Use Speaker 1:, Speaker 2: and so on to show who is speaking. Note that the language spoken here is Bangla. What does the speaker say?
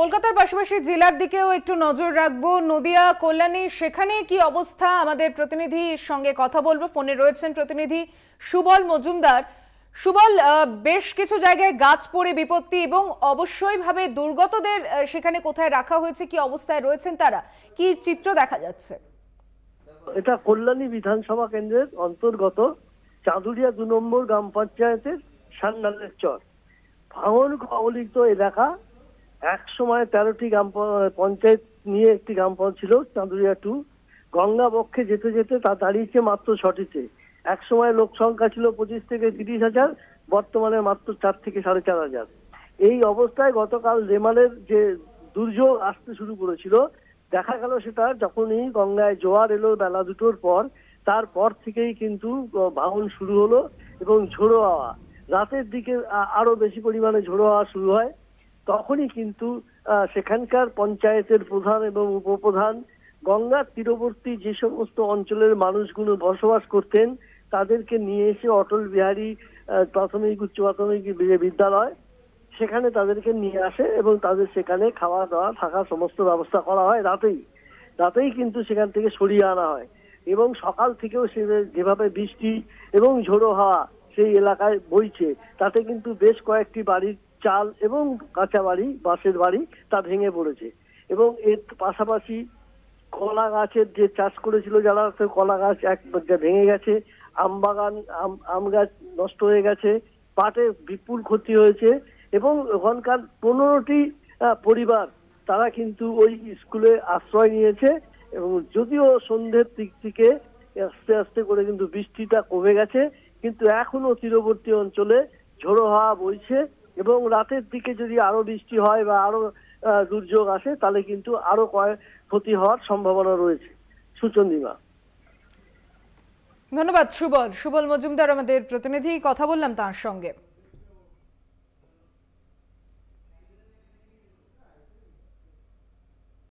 Speaker 1: কলকাতার পাশাপাশি জেলার দিকেও একটু নজর রাখবো নদিয়া কল্যাণী সেখানে কি অবস্থা আমাদের প্রতিনিধির সঙ্গে কথা বলবো ফোনে রয়েছেন প্রতিনিধি সুবল মজুমদার সুবল বেশ কিছু জায়গায় গাছ পড়ে বিপত্তি এবং অবশ্যইভাবে দুর্গতদের সেখানে কোথায় রাখা হয়েছে কি অবস্থায় রয়েছেন তারা কি চিত্র দেখা যাচ্ছে
Speaker 2: এটা কল্যাণী বিধানসভা কেন্দ্রের অন্তর্গত চাঁদুরিয়া দু নম্বর গ্রাম পঞ্চায়েতের সান্নালের চর ভাঙন কবলিত এলাকা এক সময় তেরোটি গ্রাম পঞ্চায়েত নিয়ে একটি গ্রাম পঞ্চায়েত ছিল চাঁদুরিয়া টু গঙ্গা বক্ষে যেতে যেতে তা দাঁড়িয়েছে মাত্র ছটিতে এক সময় লোক সংখ্যা ছিল পঁচিশ থেকে তিরিশ হাজার বর্তমানে মাত্র চার থেকে সাড়ে চার হাজার এই অবস্থায় গতকাল রেমালের যে দুর্যোগ আসতে শুরু করেছিল দেখা গেল সেটা যখনই গঙ্গায় জোয়ার এলো বেলা দুটোর পর তারপর থেকেই কিন্তু বাহন শুরু হলো এবং ঝোড়ো হাওয়া রাতের দিকে আরো বেশি পরিমাণে ঝোড়ো হাওয়া শুরু হয় তখনই কিন্তু সেখানকার পঞ্চায়েতের প্রধান এবং উপপ্রধান গঙ্গার তীরবর্তী যে সমস্ত অঞ্চলের মানুষগুলো বসবাস করতেন তাদেরকে নিয়ে এসে অটল বিহারী প্রাথমিক উচ্চ প্রাথমিক বিদ্যালয় সেখানে তাদেরকে নিয়ে আসে এবং তাদের সেখানে খাওয়া দাওয়া থাকা সমস্ত ব্যবস্থা করা হয় রাতেই রাতেই কিন্তু সেখান থেকে সরিয়ে আনা হয় এবং সকাল থেকেও সে যেভাবে বৃষ্টি এবং ঝোড়ো হাওয়া সেই এলাকায় বইছে তাতে কিন্তু বেশ কয়েকটি বাড়ির চাল এবং কাঁচা বাড়ি বাঁশের বাড়ি তা ভেঙে পড়েছে এবং এর পাশাপাশি কলা গাছের যে চাষ করেছিল যারা কলা গাছ এক ভেঙে গেছে আম বাগান আম গাছ নষ্ট হয়ে গেছে পাটের বিপুল ক্ষতি হয়েছে এবং ওখানকার পনেরোটি পরিবার তারা কিন্তু ওই স্কুলে আশ্রয় নিয়েছে এবং যদিও সন্ধ্যের দিক থেকে আস্তে আস্তে করে কিন্তু বৃষ্টিটা কমে গেছে কিন্তু এখনো তীরবর্তী অঞ্চলে ঝোড়ো হাওয়া বইছে এবং রাতের দিকে যদি আরো বৃষ্টি হয় বা আরো দুর্যোগ আসে তাহলে কিন্তু আরো কয়েক ক্ষতি হওয়ার সম্ভাবনা রয়েছে সুচন্দিমা
Speaker 1: ধন্যবাদ সুবল সুবল মজুমদার আমাদের প্রতিনিধি কথা বললাম তার সঙ্গে